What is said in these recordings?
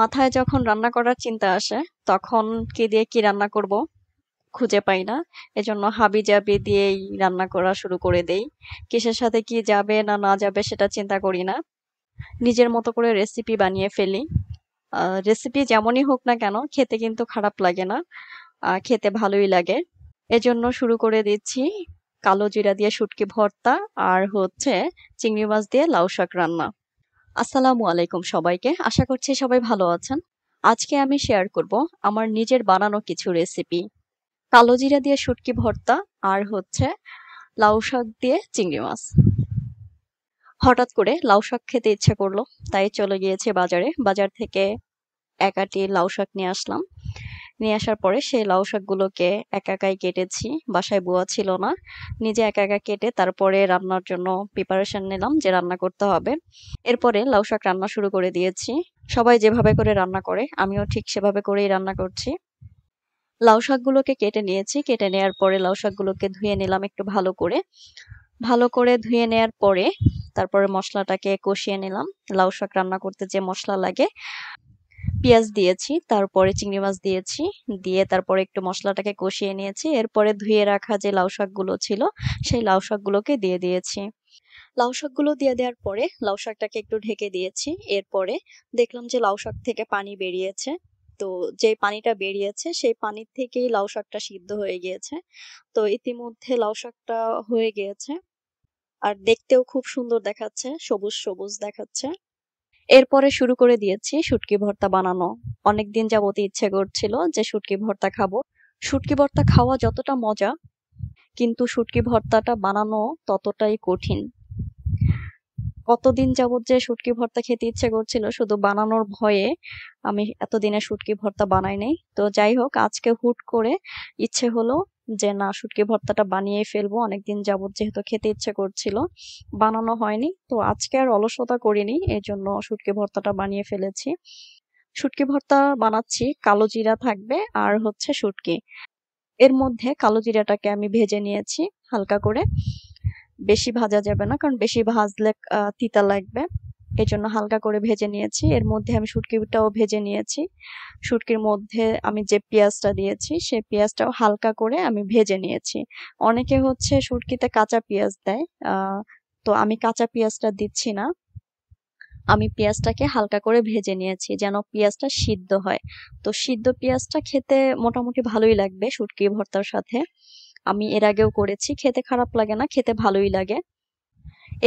মাথায় যখন রান্না করার চিন্তা আসে তখন কে দিয়ে কি রান্না করব খুঁজে পাই না এজন্য হাবি যাবি দিয়েই রান্না করা শুরু করে দেই কিসের সাথে কি যাবে না না যাবে সেটা চিন্তা করি না নিজের মতো করে রেসিপি বানিয়ে ফেলি রেসিপি যেমনই হোক না কেন খেতে কিন্তু খারাপ লাগে না খেতে ভালোই লাগে এজন্য শুরু করে দিচ্ছি কালো জিরা দিয়ে শুটকি ভর্তা আর হচ্ছে চিংড়ি মাছ দিয়ে লাউ শাক রান্না আসসালামু আলাইকুম সবাইকে আশা করছি সবাই ভালো আছেন আজকে আমি শেয়ার করব আমার নিজের বানানো কিছু রেসিপি কালো জিরা দিয়ে শুটকি ভর্তা আর হচ্ছে লাউ শাক দিয়ে চিংড়ি মাছ হঠাৎ করে লাউ শাক খেতে ইচ্ছা করলো তাই চলে গিয়েছে বাজারে বাজার থেকে একাটি লাউ শাক নিয়ে আসলাম নিয়ে আসার পরে সেই লাউ শাকগুলোকে একা একাই কেটেছি বাসায় বুয়া ছিল না নিজে একা একা কেটে তারপরে রান্নার জন্য প্রিপারেশন নিলাম যে রান্না করতে হবে এরপরে লাউ শাক রান্না শুরু করে দিয়েছি সবাই যেভাবে করে রান্না করে আমিও ঠিক সেভাবে করেই রান্না করছি লাউ শাকগুলোকে কেটে নিয়েছি কেটে নেওয়ার পরে লাউ শাকগুলোকে ধুয়ে নিলাম একটু ভালো করে ভালো করে ধুয়ে নেয়ার পরে তারপরে মশলাটাকে কষিয়ে নিলাম লাউ শাক রান্না করতে যে মশলা লাগে পেঁয়াজ দিয়েছি তারপরে চিংড়ি মাছ দিয়েছি দিয়ে তারপরে একটু মশলাটাকে কষিয়ে নিয়েছি এরপরে ধুয়ে রাখা যে লাউ শাকগুলো ছিল সেই লাউ শাকগুলোকে দিয়ে দিয়েছি লাউ শাকগুলো দিয়ে দেওয়ার পরে লাউ শাকটাকে একটু ঢেকে দিয়েছি এরপরে দেখলাম যে লাউ শাক থেকে পানি বেরিয়েছে তো যে পানিটা বেরিয়েছে সেই পানির থেকেই লাউ শাকটা সিদ্ধ হয়ে গিয়েছে তো ইতিমধ্যে লাউ শাকটা হয়ে গিয়েছে আর দেখতেও খুব সুন্দর দেখাচ্ছে সবুজ সবুজ দেখাচ্ছে এরপরে শুরু করে দিয়েছি শুটকি ভর্তা বানানো অনেকদিন যাবত ইচ্ছে করছিল যে শুটকি ভর্তা খাবো শুটকি ভর্তা খাওয়া যতটা মজা কিন্তু শুটকি ভর্তাটা বানানো ততটাই কঠিন কতদিন যাবত যে শুটকি ভর্তা খেতে ইচ্ছে করছিল শুধু বানানোর ভয়ে আমি এতদিনে শুটকি ভর্তা বানাই নাই তো যাই হোক আজকে হুট করে ইচ্ছে হলো যে না শুটকি ভর্তাটা বানিয়ে ফেলবো অনেকদিন যাবত যেহেতু খেতে ইচ্ছে করছিল বানানো হয়নি তো আজকে আর অলসতা করিনি এই জন্য শুটকি ভর্তাটা বানিয়ে ফেলেছি শুটকি ভর্তা বানাচ্ছি কালো জিরা থাকবে আর হচ্ছে শুটকি এর মধ্যে কালো জিরাটাকে আমি ভেজে নিয়েছি হালকা করে বেশি ভাজা যাবে না কারণ বেশি ভাজলে তিতা লাগবে এর জন্য হালকা করে ভেজে নিয়েছি এর মধ্যে আমি শুটকিটাও ভেজে নিয়েছি শুটকির মধ্যে আমি যে পেঁয়াজটা দিয়েছি সে পেঁয়াজটাও হালকা করে আমি ভেজে নিয়েছি অনেকে হচ্ছে শুটকিতে কাঁচা পেঁয়াজ দেয় তো আমি কাঁচা পেঁয়াজটা দিচ্ছি না আমি পেঁয়াজটাকে হালকা করে ভেজে নিয়েছি যেন পেঁয়াজটা সিদ্ধ হয় তো সিদ্ধ পেঁয়াজটা খেতে মোটামুটি ভালোই লাগবে শুটকি ভর্তার সাথে আমি এর আগেও করেছি খেতে খারাপ লাগে না খেতে ভালোই লাগে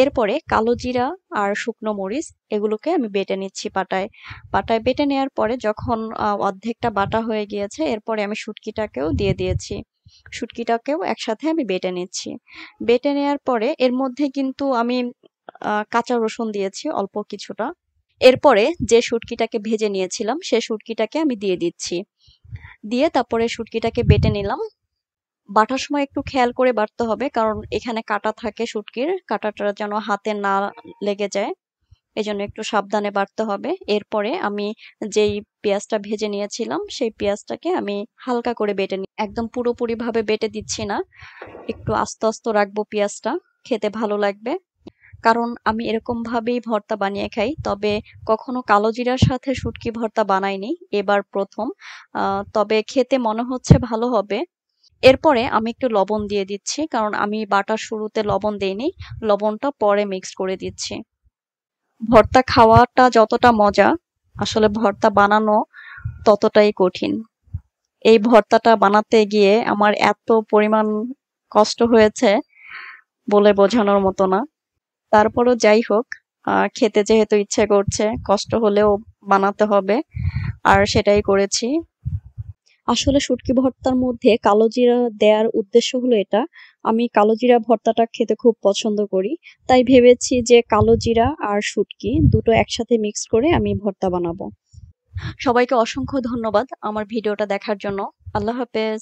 এরপরে কালো জিরা আর শুকনো মরিচ এগুলোকে আমি বেটে নিচ্ছি পাটায় পাটায় বেটে নেওয়ার পরে যখন অর্ধেকটা বাটা হয়ে গিয়েছে এরপরে আমি শুটকিটাকেও দিয়ে দিয়েছি শুটকিটাকেও একসাথে আমি বেটে নিচ্ছি বেটে নেওয়ার পরে এর মধ্যে কিন্তু আমি কাঁচা রসুন দিয়েছি অল্প কিছুটা এরপরে যে শুটকিটাকে ভেজে নিয়েছিলাম সে শুটকিটাকে আমি দিয়ে দিচ্ছি দিয়ে তারপরে শুটকিটাকে বেটে নিলাম বাটার সময় একটু খেয়াল করে বাটতে হবে কারণ এখানে কাটা থাকে শুটকির কাটাটা যেন হাতে না লেগে যায় এই জন্য একটু সাবধানে বাড়তে হবে এরপরে আমি যেই পেঁয়াজটা ভেজে নিয়েছিলাম সেই পেঁয়াজটাকে আমি হালকা করে বেটে নিই একদম পুরোপুরিভাবে বেটে দিচ্ছি না একটু আস্তে আস্তে রাখবো পেঁয়াজটা খেতে ভালো লাগবে কারণ আমি এরকমভাবেই ভর্তা বানিয়ে খাই তবে কখনো কালো জিরার সাথে শুটকি ভর্তা বানাইনি এবার প্রথম তবে খেতে মনে হচ্ছে ভালো হবে এরপরে আমি একটু লবণ দিয়ে দিচ্ছি কারণ আমি বাটার শুরুতে লবণ দেইনি লবণটা পরে মিক্স করে দিচ্ছি ভর্তা খাওয়াটা যতটা মজা আসলে ভর্তা বানানো ততটাই কঠিন এই ভর্তাটা বানাতে গিয়ে আমার এত পরিমাণ কষ্ট হয়েছে বলে বোঝানোর মতো না তারপরও যাই হোক খেতে যেহেতু ইচ্ছে করছে কষ্ট হলেও বানাতে হবে আর সেটাই করেছি আসলে শুটকি ভর্তার মধ্যে কালো জিরা দেওয়ার উদ্দেশ্য হলো এটা আমি কালো জিরা ভর্তাটা খেতে খুব পছন্দ করি তাই ভেবেছি যে কালো জিরা আর শুটকি দুটো একসাথে মিক্স করে আমি ভর্তা বানাবো সবাইকে অসংখ্য ধন্যবাদ আমার ভিডিওটা দেখার জন্য আল্লাহ হাফেজ